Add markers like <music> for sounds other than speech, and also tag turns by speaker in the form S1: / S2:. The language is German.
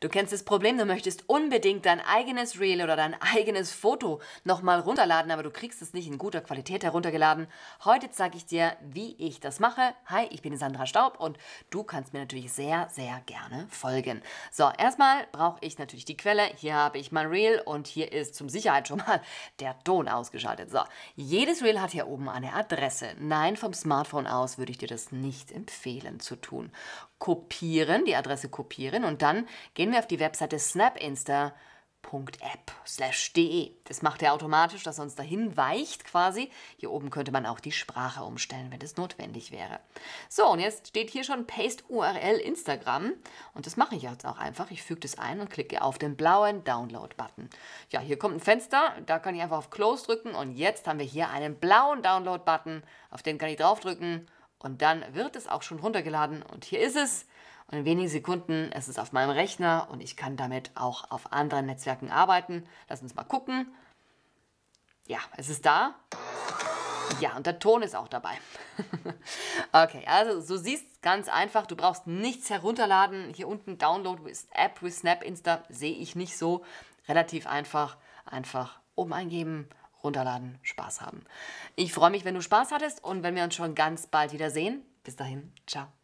S1: Du kennst das Problem, du möchtest unbedingt dein eigenes Reel oder dein eigenes Foto nochmal runterladen, aber du kriegst es nicht in guter Qualität heruntergeladen. Heute zeige ich dir, wie ich das mache. Hi, ich bin Sandra Staub und du kannst mir natürlich sehr, sehr gerne folgen. So, erstmal brauche ich natürlich die Quelle. Hier habe ich mein Reel und hier ist zum Sicherheit schon mal der Ton ausgeschaltet. So, jedes Reel hat hier oben eine Adresse. Nein, vom Smartphone aus würde ich dir das nicht empfehlen zu tun kopieren, die Adresse kopieren und dann gehen wir auf die Webseite snapinsta.app/de. Das macht er automatisch, dass er uns dahin weicht quasi. Hier oben könnte man auch die Sprache umstellen, wenn das notwendig wäre. So, und jetzt steht hier schon Paste URL Instagram und das mache ich jetzt auch einfach. Ich füge das ein und klicke auf den blauen Download-Button. Ja, hier kommt ein Fenster, da kann ich einfach auf Close drücken und jetzt haben wir hier einen blauen Download-Button. Auf den kann ich draufdrücken und dann wird es auch schon runtergeladen und hier ist es. Und in wenigen Sekunden ist es auf meinem Rechner und ich kann damit auch auf anderen Netzwerken arbeiten. Lass uns mal gucken. Ja, es ist da. Ja, und der Ton ist auch dabei. <laughs> okay, also so siehst ganz einfach, du brauchst nichts herunterladen. Hier unten Download with App with Snap Insta sehe ich nicht so. Relativ einfach, einfach oben eingeben runterladen, Spaß haben. Ich freue mich, wenn du Spaß hattest und wenn wir uns schon ganz bald wiedersehen. Bis dahin, ciao.